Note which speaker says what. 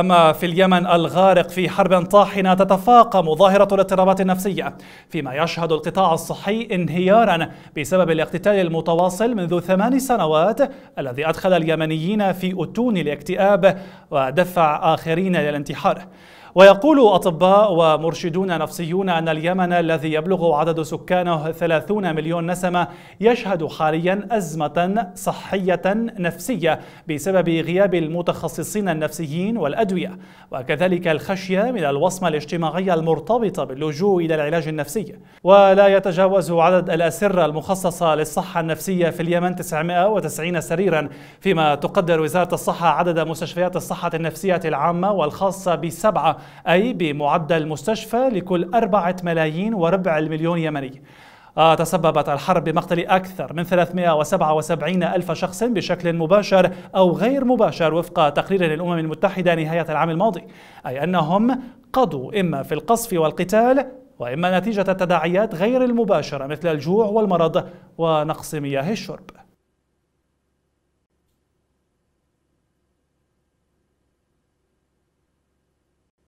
Speaker 1: أما في اليمن الغارق في حرب طاحنة تتفاقم ظاهرة الاضطرابات النفسية فيما يشهد القطاع الصحي انهيارا بسبب الاقتتال المتواصل منذ ثمان سنوات الذي أدخل اليمنيين في أتون الاكتئاب ودفع آخرين للانتحار ويقول أطباء ومرشدون نفسيون أن اليمن الذي يبلغ عدد سكانه 30 مليون نسمة يشهد حاليا أزمة صحية نفسية بسبب غياب المتخصصين النفسيين والأدوية الأدوية وكذلك الخشية من الوصمة الاجتماعية المرتبطة باللجوء إلى العلاج النفسي ولا يتجاوز عدد الأسرة المخصصة للصحة النفسية في اليمن 990 سريرا فيما تقدر وزارة الصحة عدد مستشفيات الصحة النفسية العامة والخاصة بسبعة أي بمعدل مستشفى لكل أربعة ملايين وربع المليون يمني آه، تسببت الحرب بمقتل أكثر من 377 ألف شخص بشكل مباشر أو غير مباشر وفق تقرير للأمم المتحدة نهاية العام الماضي أي أنهم قضوا إما في القصف والقتال وإما نتيجة التداعيات غير المباشرة مثل الجوع والمرض ونقص مياه الشرب